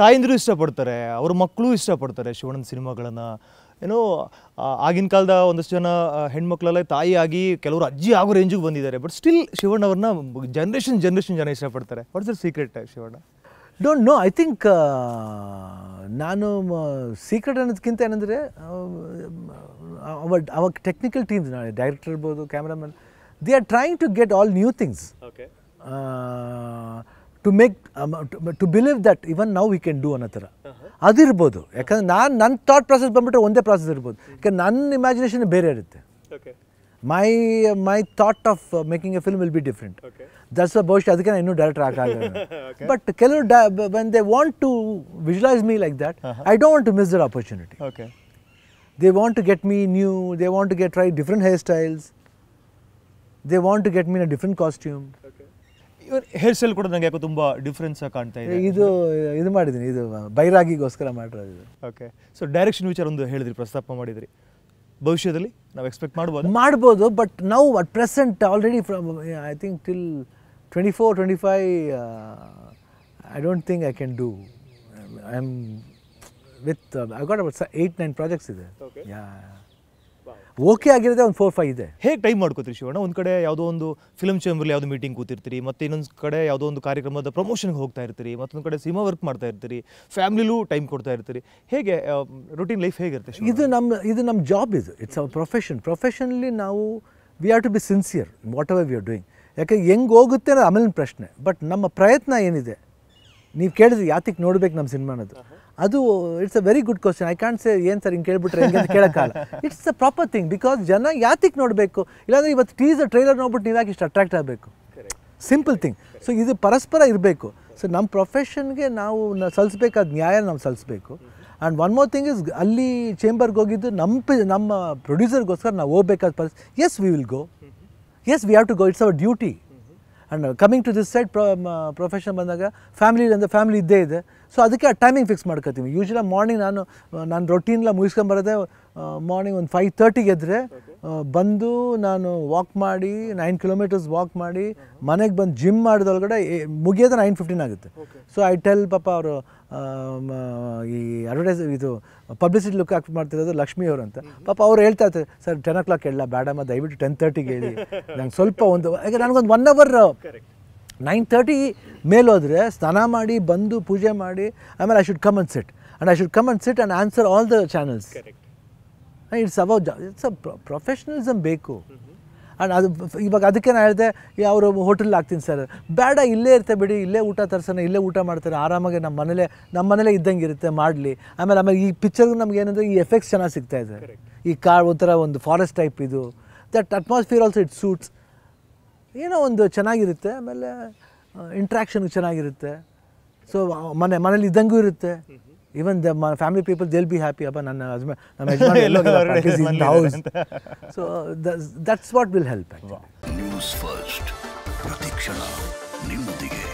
ತಾಯಂದಿರು ಇಷ್ಟಪಡ್ತಾರೆ ಅವ್ರ ಮಕ್ಕಳು ಇಷ್ಟಪಡ್ತಾರೆ ಶಿವಣ್ಣನ ಸಿನಿಮಾಗಳನ್ನ ಏನೋ ಆಗಿನ ಕಾಲದ ಒಂದಷ್ಟು ಜನ ಹೆಣ್ಮಕ್ಳೆಲ್ಲ ತಾಯಿ ಆಗಿ ಕೆಲವರು ಅಜ್ಜಿ ಆಗೋ ರೇಂಜಿಗೆ ಬಂದಿದ್ದಾರೆ ಬಟ್ ಸ್ಟಿಲ್ ಶಿವಣ್ಣ ಅವ್ರನ್ನ ಜನ್ರೇಷನ್ ಜನ್ರೇಷನ್ ಜನ ಇಷ್ಟಪಡ್ತಾರೆ what's your secret Shivanna don't know I think ನಾನು ಸೀಕ್ರೆಟ್ ಅನ್ನೋದಕ್ಕಿಂತ ಏನಂದರೆ ಅವ ಅವಾಗ ಟೆಕ್ನಿಕಲ್ ಟೀಮ್ಸ್ ನಾಳೆ ಡೈರೆಕ್ಟರ್ ಇರ್ಬೋದು cameraman they are trying to get all new things to make to believe that even ನಾವು ವಿ ಕ್ಯಾನ್ ಡೂ ಅನ್ನೋ ಥರ ಅದಿರ್ಬೋದು ಯಾಕಂದ್ರೆ ನಾನು ನನ್ನ ಥಾಟ್ ಪ್ರಾಸೆಸ್ ಬಂದುಬಿಟ್ರೆ ಒಂದೇ ಪ್ರಾಸೆಸ್ ಇರ್ಬೋದು ಯಾಕಂದ್ರೆ ನನ್ನ ಇಮ್ಯಾಜಿನೇಷನ್ ಬೇರೆ ಇರುತ್ತೆ my my thought of making a film will be different that's ಬಹುಶಃ ಅದಕ್ಕೆ ನಾನು ಇನ್ನೂ ಡೈರೆಕ್ಟರ್ ಹಾಕಾಗಲ್ಲ ಬಟ್ ಕೆಲವರು ಡ when they want to visualise me like that I don't want to miss the opportunity okay they want to get me new they want to get try different hairstyles they want to get mean a different costume hairstyle ಕೂಡ ನನಗೆ ಯಾಕೋ ತುಂಬ difference ಕಾಣ್ತಾ ಇದೆ ಇದು ಇದು ಮಾಡಿದ್ದೀನಿ ಇದು ಬೈರಾಗಿಗೋಸ್ಕರ ಮಾಡಿರೋದು ಓಕೆ ಸೊ ಡೈರೆಕ್ಷನ್ ವಿಚಾರ ಒಂದು ಹೇಳಿದ್ರಿ ಪ್ರಸ್ತಾಪ ಮಾಡಿದ್ರಿ ಭವಿಷ್ಯದಲ್ಲಿ ನಾವು ಎಕ್ಸ್ಪೆಕ್ಟ್ ಮಾಡ್ಬೋದು ಮಾಡ್ಬೋದು ಬಟ್ ನಾವು at present already from I think till twenty four twenty five I don't think I can do I am with I got about eight nine projects ಇದೆ ಯಾ ಓಕೆ ಆಗಿರೋದೇ ಒಂದು ಫೋರ್ ಫೈವ್ ಇದೆ ಹೇಗೆ time ಮಾಡ್ಕೋತೀರಿ ಶಿವಣ್ಣ ಒಂದು ಕಡೆ ಯಾವುದೋ ಒಂದು film ಚೇಂಬರ್ಲಿ ಯಾವುದೋ ಮೀಟಿಂಗ್ ಕೂತಿರ್ತೀರಿ ಮತ್ತು ಇನ್ನೊಂದು ಕಡೆ ಯಾವುದೋ ಒಂದು ಕಾರ್ಯಕ್ರಮದ ಪ್ರಮೋಷನ್ಗೆ ಹೋಗ್ತಾ ಇರ್ತೀರಿ ಮತ್ತೊಂದು ಕಡೆ ಸಿನಿಮಾ ವರ್ಕ್ ಮಾಡ್ತಾ ಇರ್ತೀರಿ ಫ್ಯಾಮಿಲಿಲೂ ಟೈಮ್ ಕೊಡ್ತಾ ಇರ್ತೀರಿ ಹೇಗೆ ರೊಟೀನ್ ಲೈಫ್ ಹೇಗಿರುತ್ತೆ ಇದು ನಮ್ಮ ಇದು ನಮ್ಮ ಜಾಬ್ ಇದು ಇಟ್ಸ್ ಅವರ್ ಪ್ರೊಫೆಷನ್ ಪ್ರೊಫೆಷನ್ಲಿ ನಾವು we are to be sincere whatever we are doing ಯಾಕೆ ಹೆಂಗೆ ಹೋಗುತ್ತೆ ಅನ್ನೋದು ಆಮೇಲಿನ ಪ್ರಶ್ನೆ ಬಟ್ ನಮ್ಮ ಪ್ರಯತ್ನ ಏನಿದೆ ನೀವು ಕೇಳಿದ್ರಿ ಯಾತಕ್ಕೆ ನೋಡ್ಬೇಕು ನಮ್ಮ ಸಿನಿಮಾನದು ಅದು it's a very good question I can say ಏನು ಸರ್ ಹಿಂಗೆ ಕೇಳ್ಬಿಟ್ರೆ ಹಿಂಗೆ ಅಂತ ಕೇಳೋಕ್ಕಾಗಲ್ಲ it's a proper thing because ಜನ ಯಾತಿಗೆ ನೋಡಬೇಕು ಇಲ್ಲಾಂದರೆ ಇವತ್ತು ಟೀಸರ್ ಟ್ರೈಲರ್ ನೋಡ್ಬಿಟ್ಟು ನೀವು ಇಷ್ಟು ಅಟ್ರಾಕ್ಟ್ ಆಗಬೇಕು ಸಿಂಪಲ್ ಥಿಂಗ್ ಸೊ ಇದು ಪರಸ್ಪರ ಇರಬೇಕು ಸೊ ನಮ್ಮ ಪ್ರೊಫೆಷನ್ಗೆ ನಾವು ಸಲ್ಲಿಸ್ಬೇಕಾದ ನ್ಯಾಯ ನಾವು ಸಲ್ಸ್ಬೇಕು and one more thing is ಅಲ್ಲಿ ಚೇಂಬರ್ಗೆ ಹೋಗಿದ್ದು ನಮ್ಮ ನಮ್ಮ ಪ್ರೊಡ್ಯೂಸರ್ಗೋಸ್ಕರ ನಾವು ಹೋಗ್ಬೇಕಾದ ಪರಿಸ್ಥಿತಿ as we will go as we have to go it's our duty and coming to this side pro profession ಬಂದಾಗ ಫ್ಯಾಮಿಲಿ ಅಂದರೆ ಫ್ಯಾಮಿಲಿ ಇದ್ದೇ ಇದೆ ಸೊ ಅದಕ್ಕೆ ಆ ಟೈಮಿಂಗ್ ಫಿಕ್ಸ್ ಮಾಡ್ಕೋತೀವಿ ಯೂಶ್ವಲ ಮಾರ್ನಿಂಗ್ ನಾನು ನಾನು ರೊಟೀನ್ಲ ಮುಗಿಸ್ಕೊಂಬರೋದೆ ಮಾರ್ನಿಂಗ್ ಒಂದು ಫೈವ್ ತರ್ಟಿಗೆ ಎದ್ರೆ ಬಂದು ನಾನು ವಾಕ್ ಮಾಡಿ ನೈನ್ ಕಿಲೋಮೀಟರ್ಸ್ ವಾಕ್ ಮಾಡಿ ಮನೆಗೆ ಬಂದು ಜಿಮ್ ಮಾಡಿದೊಳಗಡೆ ಮುಗಿಯೋದು ನೈನ್ ಫಿಫ್ಟೀನ್ ಆಗುತ್ತೆ ಸೊ ಐ ಟೆಲ್ ಪಾಪ ಅವರು ಈ ಅಡ್ವರ್ಟೈಸ್ ಇದು ಪಬ್ಲಿಸಿಟಿ ಲುಕ್ ಆಕ್ಟ್ ಮಾಡ್ತಿರೋದು ಲಕ್ಷ್ಮಿ ಅವರು ಅಂತ ಪಾಪ ಅವ್ರು ಹೇಳ್ತಾ ಇರ್ತಾರೆ ಸರ್ ಟೆನ್ ಓ ಕ್ಲಾಕ್ ಹೇಳಲ್ಲ ಬೇಡಮ್ಮ ದಯವಿಟ್ಟು ಟೆನ್ ತರ್ಟಿಗೆ ಹೇಳಿ ನಂಗೆ ಸ್ವಲ್ಪ ಒಂದು ಯಾಕೆ ನನಗೊಂದು ಒನ್ ಅವರ್ ನೈನ್ ತರ್ಟಿ ಮೇಲೋದರೆ ಸ್ನಾನ ಮಾಡಿ ಬಂದು ಪೂಜೆ ಮಾಡಿ ಆಮೇಲೆ I should come and sit and I should come and sit and answer all the channels it's about it's a professionalism ಬೇಕು ಆ್ಯಂಡ್ ಅದು ಇವಾಗ ಅದಕ್ಕೆ ನಾನು ಹೇಳಿದೆ ಅವರು ಹೋಟೆಲ್ ಹಾಕ್ತೀನಿ ಸರ್ ಬೇಡ ಇಲ್ಲೇ ಇರ್ತೆ ಬಿಡಿ ಇಲ್ಲೇ ಊಟ ತರ್ಸೋಣ ಇಲ್ಲೇ ಊಟ ಮಾಡ್ತಾರೆ ಆರಾಮಾಗಿ ನಮ್ಮ ಮನೇಲೆ ನಮ್ಮ ಮನೇಲೆ ಇದ್ದಂಗೆ ಇರುತ್ತೆ ಮಾಡಲಿ ಆಮೇಲೆ ಆಮೇಲೆ ಈ ಪಿಕ್ಚರ್ಗೂ ನಮ್ಗೆ ಏನಂದರೆ ಈ ಎಫೆಕ್ಟ್ಸ್ ಚೆನ್ನಾಗಿ ಸಿಗ್ತಾ ಇದೆ ಈ ಕಾರ್ ಒಂಥರ ಒಂದು ಫಾರೆಸ್ಟ್ ಟೈಪ್ ಇದು that atmosphere also it suits ಏನೋ ಒಂದು ಚೆನ್ನಾಗಿರುತ್ತೆ ಆಮೇಲೆ ಇಂಟ್ರ್ಯಾಕ್ಷನ್ ಚೆನ್ನಾಗಿರುತ್ತೆ ಸೊ ಮನೆ ಮನೇಲಿ ಇದ್ದಂಗೂ ಇರುತ್ತೆ even the family people they'll be happy ಅಪ್ಪ ನನ್ನ husband house so that's what will help news first ಪ್ರತಿಕ್ಷಣ ನಿಮ್ಮೊಂದಿಗೆ